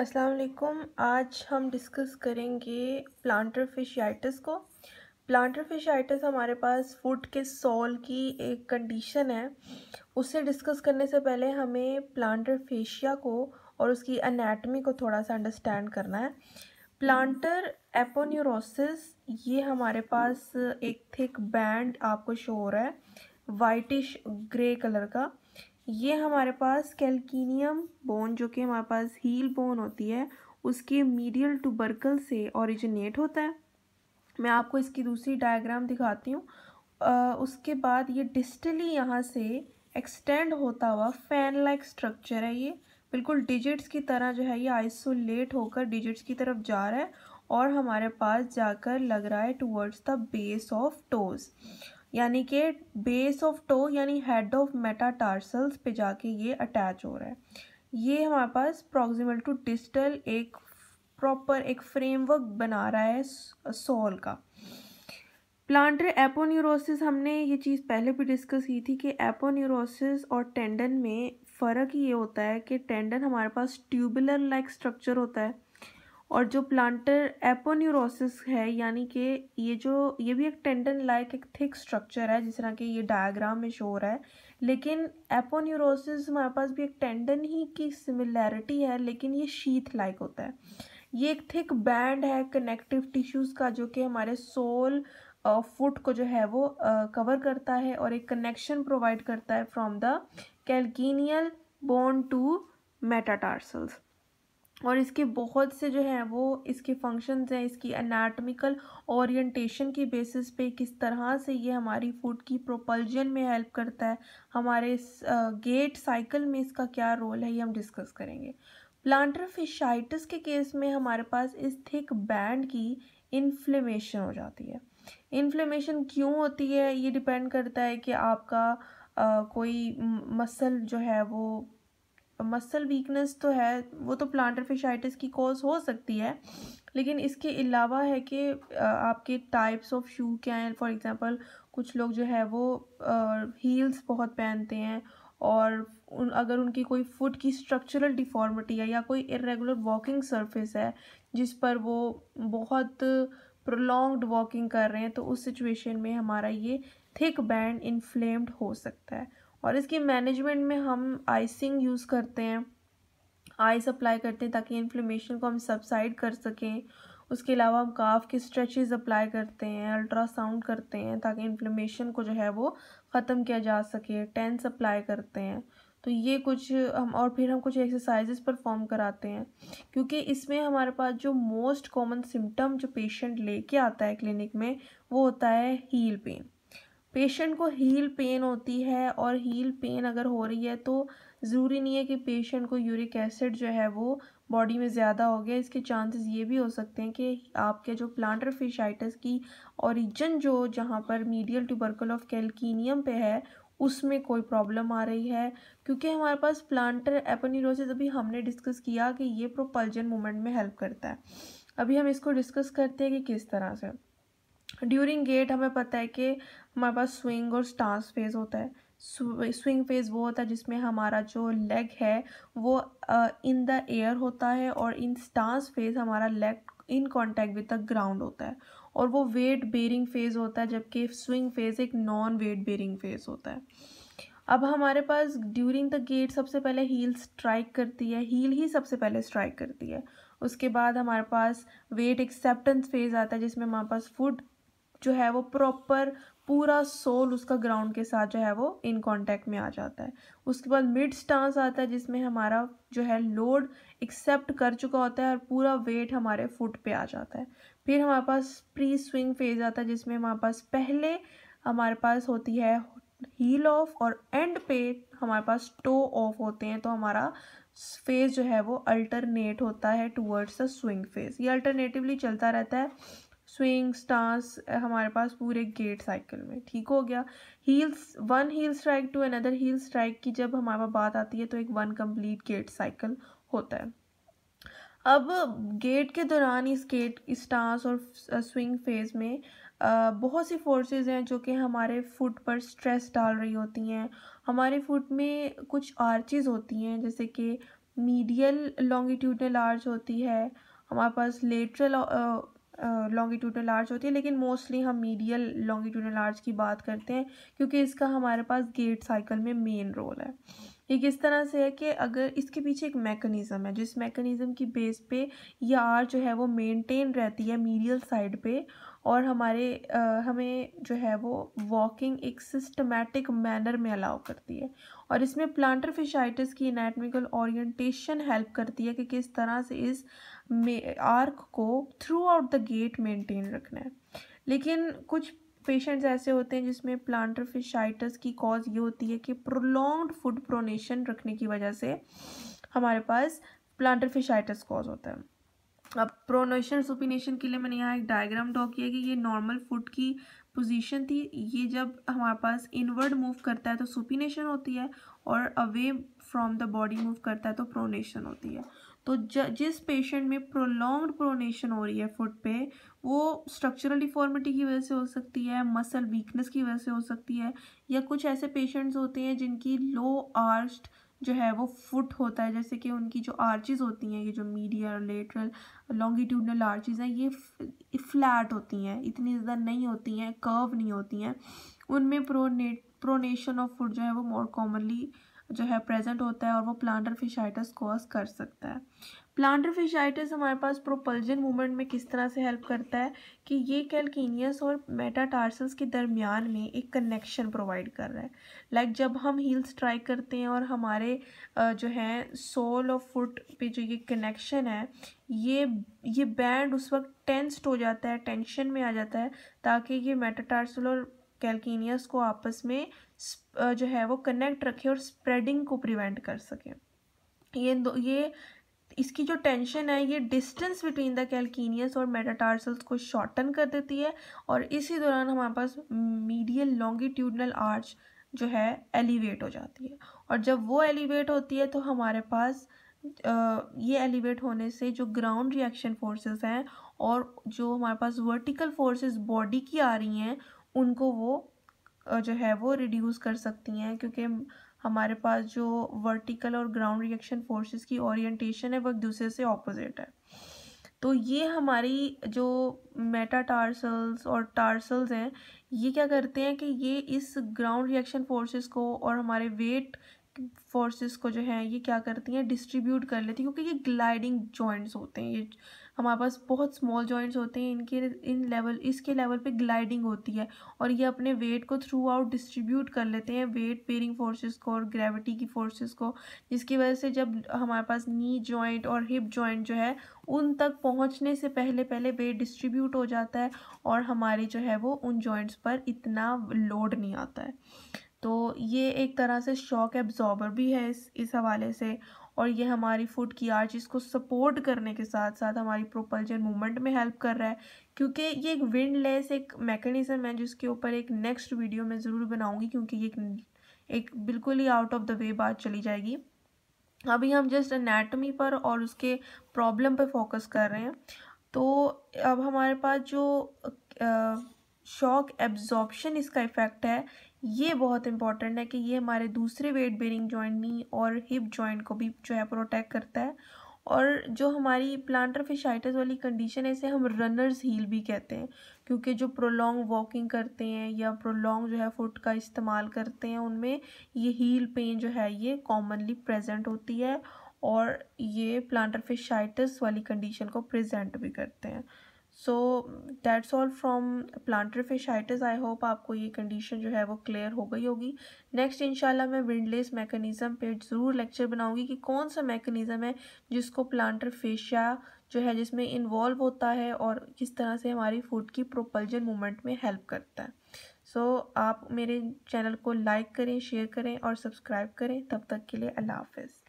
अस्सलाम वालेकुम आज हम डिस्कस करेंगे प्लांटर फिशाइटिस को प्लांटर फिशाइटिस हमारे पास फूड के सॉल की एक कंडीशन है उसे डिस्कस करने से पहले हमें प्लांटर फेशिया को और उसकी अनाटमी को थोड़ा सा अंडरस्टैंड करना है प्लांटर एपोन्यूरोसिस ये हमारे पास एक थिक बैंड आपको शो हो रहा है वाइटिश ग्रे कलर का ये हमारे पास कैल्कीनियम बोन जो कि हमारे पास हील बोन होती है उसके मीडियल टूबर्कल से ओरिजिनेट होता है मैं आपको इसकी दूसरी डायग्राम दिखाती हूँ उसके बाद ये डिस्टली यहाँ से एक्सटेंड होता हुआ फैन लाइक स्ट्रक्चर है ये बिल्कुल डिजिट्स की तरह जो है ये आइसोलेट होकर डिजिट्स की तरफ जा रहा है और हमारे पास जाकर लग रहा है towards the base of toes यानी कि बेस ऑफ टो यानी हेड ऑफ मेटाटार्सल्स पे जाके ये अटैच हो रहा है ये हमारे पास प्रॉक्सिमल टू डिस्टल एक प्रॉपर एक फ्रेमवर्क बना रहा है सोल का प्लांटर एपोन्यूरोसिस हमने ये चीज़ पहले भी डिस्कस की थी कि एपोन्यूरोसिस और टेंडन में फ़र्क ये होता है कि टेंडन हमारे पास ट्यूबुलर लाइक स्ट्रक्चर होता है और जो प्लांटर एपोन्यूरोसिस है यानी कि ये जो ये भी एक टेंडन लाइक एक थिक स्ट्रक्चर है जिस तरह के ये डायग्राम में शो हो रहा है लेकिन एपोन्यूरोसिस हमारे पास भी एक टेंडन ही की सिमिलैरिटी है लेकिन ये शीथ लाइक होता है ये एक थिक बैंड है कनेक्टिव टिश्यूज़ का जो कि हमारे सोल फुट को जो है वो कवर करता है और एक कनेक्शन प्रोवाइड करता है from the calcaneal bone to metatarsals और इसके बहुत से जो हैं वो इसके फंक्शंस हैं इसकी अनाटमिकल ओरिएंटेशन के बेसिस पे किस तरह से ये हमारी फूड की प्रोपल्जन में हेल्प करता है हमारे गेट साइकिल में इसका क्या रोल है ये हम डिस्कस करेंगे प्लांटर फिशाइटिस के केस में हमारे पास इस थिक बैंड की इन्फ्लेमेशन हो जाती है इन्फ्लेमेशन क्यों होती है ये डिपेंड करता है कि आपका आ, कोई मसल जो है वो मसल वीकनेस तो है वो तो प्लांटर फिशाइटिस की कॉज हो सकती है लेकिन इसके अलावा है कि आपके टाइप्स ऑफ शू क्या हैं फॉर एग्जांपल कुछ लोग जो है वो हील्स बहुत पहनते हैं और उन अगर उनकी कोई फुट की स्ट्रक्चरल डिफॉर्मिटी है या कोई इरेगुलर वॉकिंग सरफेस है जिस पर वो बहुत प्रोलॉन्ग्ड वॉकिंग कर रहे हैं तो उस सिचुएशन में हमारा ये थिक बैंड इन्फ्लेम्ड हो सकता है और इसकी मैनेजमेंट में हम आइसिंग यूज़ करते हैं आइस अप्लाई करते हैं ताकि इन्फ्लेमेशन को हम सबसाइड कर सकें उसके अलावा हम काफ के स्ट्रेचेस अप्लाई करते हैं अल्ट्रासाउंड करते हैं ताकि इन्फ्लेमेशन को जो है वो ख़त्म किया जा सके टेंस अप्लाई करते हैं तो ये कुछ हम और फिर हम कुछ एक्सरसाइजेस परफॉर्म कराते हैं क्योंकि इसमें हमारे पास जो मोस्ट कॉमन सिम्टम जो पेशेंट लेके आता है क्लिनिक में वो होता है हील पेन पेशेंट को हील पेन होती है और हील पेन अगर हो रही है तो ज़रूरी नहीं है कि पेशेंट को यूरिक एसिड जो है वो बॉडी में ज़्यादा हो गया इसके चांसेस ये भी हो सकते हैं कि आपके जो प्लांटर फिशाइटिस की ओरिजिन जो जहाँ पर मीडियल ट्यूबरकल ऑफ कैल्कीनियम पे है उसमें कोई प्रॉब्लम आ रही है क्योंकि हमारे पास प्लांटर एपनीरोसिस अभी हमने डिस्कस किया कि ये प्रोपल्जन मूवमेंट में हेल्प करता है अभी हम इसको डिस्कस करते हैं कि किस तरह से ड्यूरिंग गेट हमें पता है कि हमारे पास स्विंग और स्टांस फेज होता है स्विंग फेज वो होता है जिसमें हमारा जो लेग है वो इन द एयर होता है और इन स्टांस फेज हमारा leg in contact with the ground होता है और वो वेट बेरिंग फेज होता है जबकि स्विंग फेज एक नॉन वेट बेरिंग फेज होता है अब हमारे पास ड्यूरिंग द गेट सबसे पहले हील स्ट्राइक करती है हील ही सबसे पहले स्ट्राइक करती है उसके बाद हमारे पास वेट एक्सेप्टेंस फेज आता है जिसमें हमारे पास फुट जो है वो प्रॉपर पूरा सोल उसका ग्राउंड के साथ जो है वो इन कांटेक्ट में आ जाता है उसके बाद मिड स्टांस आता है जिसमें हमारा जो है लोड एक्सेप्ट कर चुका होता है और पूरा वेट हमारे फुट पे आ जाता है फिर हमारे पास प्री स्विंग फेज आता है जिसमें हमारे पास पहले हमारे पास होती है हील ऑफ और एंड पे हमारे पास टो ऑफ होते हैं तो हमारा फेज जो है वो अल्टरनेट होता है टूवर्ड्स द स्विंग फेज ये अल्टरनेटिवली चलता रहता है स्विंग स्टार्स eh, हमारे पास पूरे गेट साइकिल में ठीक हो गया heels one heel strike to another heel strike की जब हमारे पास बात आती है तो एक वन कंप्लीट गेट साइकिल होता है अब गेट के दौरान इस गेट स्टार्स और स्विंग eh, फेज में आ, eh, बहुत सी फोर्सेस हैं जो कि हमारे फुट पर स्ट्रेस डाल रही होती हैं हमारे फुट में कुछ आर्चिज़ होती हैं जैसे कि मीडियल लॉन्गिट्यूडनल आर्च होती है हमारे पास लेटरल लॉन्गिट्यूडनल आर्च होती है लेकिन मोस्टली हम मीडियल लॉन्गिट्यूडनल आर्च की बात करते हैं क्योंकि इसका हमारे पास गेट साइकिल में मेन रोल है ये किस तरह से है कि अगर इसके पीछे एक मैकेनिज़्म है जिस मैकेनिज़्म की बेस पे ये आर जो है वो मेंटेन रहती है मीडियल साइड पे और हमारे आ, हमें जो है वो वॉकिंग एक सिस्टमेटिक मैनर में अलाउ करती है और इसमें प्लांटर फिशाइटिस की इनाटमिकल ओरिएंटेशन हेल्प करती है कि किस तरह से इस आर्क को throughout the gait maintain रखना है लेकिन कुछ पेशेंट्स ऐसे होते हैं जिसमें प्लांटर फिशाइटस की कॉज ये होती है कि प्रोलॉन्ग्ड फूड प्रोनेशन रखने की वजह से हमारे पास प्लांटर फिशाइटस कॉज होता है अब प्रोनेशन सुपिनेशन के लिए मैंने यहाँ एक डायग्राम ड्रॉ किया कि ये नॉर्मल फूड की पोजीशन थी ये जब हमारे पास इनवर्ड मूव करता है तो सुपिनेशन होती है और away from the body move करता है तो प्रोनेशन होती है तो ज जिस पेशेंट में प्रोलॉन्ग प्रोनेशन हो रही है फुट पे वो स्ट्रक्चरल डिफॉर्मिटी की वजह से हो सकती है मसल वीकनेस की वजह से हो सकती है या कुछ ऐसे पेशेंट्स होते हैं जिनकी लो आर्स्ट जो है वो फुट होता है जैसे कि उनकी जो आर्चिज़ होती हैं ये जो मीडिया लेटरल लॉन्गिट्यूडनल आर्चिज़ हैं ये फ्लैट होती हैं इतनी ज़्यादा नहीं होती हैं कर्व नहीं होती हैं उनमें प्रोने प्रोनेशन ऑफ फुट जो है वो मोर कॉमनली जो है प्रेजेंट होता है और वो प्लांटर फिशाइटस कॉज कर सकता है प्लांटर फिशाइटस हमारे पास प्रोपल्जन मूवमेंट में किस तरह से हेल्प करता है कि ये कैलकिनियस और मेटाटार्सल्स के दरमियान में एक कनेक्शन प्रोवाइड कर रहा है लाइक like जब हम हील स्ट्राइक करते हैं और हमारे जो है सोल और फुट पे जो ये कनेक्शन है ये ये बैंड उस वक्त टेंस्ड हो जाता है टेंशन में आ जाता है ताकि ये मेटाटार्सल और कैलकिनियस को आपस में जो है वो कनेक्ट रखें और स्प्रेडिंग को प्रिवेंट कर सकें ये दो ये इसकी जो टेंशन है ये डिस्टेंस बिटवीन द कैलकिनियस और मेटाटार्सल्स को शॉर्टन कर देती है और इसी दौरान हमारे पास मीडियल लॉन्गिट्यूडनल आर्च जो है एलिवेट हो जाती है और जब वो एलिवेट होती है तो हमारे पास ये एलिवेट होने से जो ग्राउंड रिएक्शन फोर्सेस हैं और जो हमारे पास वर्टिकल फोर्सेस बॉडी की आ रही हैं उनको वो जो है वो रिड्यूस कर सकती हैं क्योंकि हमारे पास जो वर्टिकल और ग्राउंड रिएक्शन फोर्सेस की ओरिएंटेशन है वो एक दूसरे से ऑपोजिट है तो ये हमारी जो मेटा टार्सल्स और टार्सल्स हैं ये क्या करते हैं कि ये इस ग्राउंड रिएक्शन फोर्सेस को और हमारे वेट फोर्सेस को जो है ये क्या करती हैं डिस्ट्रीब्यूट कर लेती हैं क्योंकि ये ग्लाइडिंग जॉइंट्स होते हैं ये हमारे पास बहुत स्मॉल जॉइंट्स होते हैं इनके इन लेवल इसके लेवल पे ग्लाइडिंग होती है और ये अपने वेट को थ्रू आउट डिस्ट्रीब्यूट कर लेते हैं वेट बेरिंग फोर्सेस को और ग्रेविटी की फोर्सेस को जिसकी वजह से जब हमारे पास नी जॉइंट और हिप जॉइंट जो है उन तक पहुँचने से पहले पहले वेट डिस्ट्रीब्यूट हो जाता है और हमारे जो है वो उन जॉइंट्स पर इतना लोड नहीं आता है तो ये एक तरह से शॉक एब्जॉर्बर भी है इस इस हवाले से और ये हमारी फुट की आर्चिस को सपोर्ट करने के साथ साथ हमारी प्रोपल्जन मूवमेंट में हेल्प कर रहा है क्योंकि ये एक विंडलेस एक मैकेनिज़्म है जिसके ऊपर एक नेक्स्ट वीडियो मैं ज़रूर बनाऊँगी क्योंकि ये एक, एक बिल्कुल ही आउट ऑफ द वे बात चली जाएगी अभी हम जस्ट अनेटमी पर और उसके प्रॉब्लम पर फोकस कर रहे हैं तो अब हमारे पास जो शॉक एब्जॉर्बशन इसका इफ़ेक्ट है ये बहुत इंपॉर्टेंट है कि ये हमारे दूसरे वेट बेरिंग जॉइंट नी और हिप जॉइंट को भी जो है प्रोटेक्ट करता है और जो हमारी प्लांटर फिशाइटिस वाली कंडीशन है इसे हम रनर्स हील भी कहते हैं क्योंकि जो प्रोलॉन्ग वॉकिंग करते हैं या प्रोलॉन्ग जो है फुट का इस्तेमाल करते हैं उनमें ये हील पेन जो है ये कॉमनली प्रेजेंट होती है और ये प्लांटर फिशाइटिस वाली कंडीशन को प्रेजेंट भी करते हैं so that's all from plantar fasciitis I hope आपको ये कंडीशन जो है वो क्लियर हो गई होगी नेक्स्ट इनशाला मैं विंडलेस मैकेनिज़म पे ज़रूर लेक्चर बनाऊंगी कि कौन सा मैकेनिज़म है जिसको प्लांटर फेशिया जो है जिसमें इन्वॉल्व होता है और किस तरह से हमारी फूड की प्रोपल्जन मूवमेंट में हेल्प करता है सो so, आप मेरे चैनल को लाइक करें शेयर करें और सब्सक्राइब करें तब तक के लिए अल्लाह हाफिज़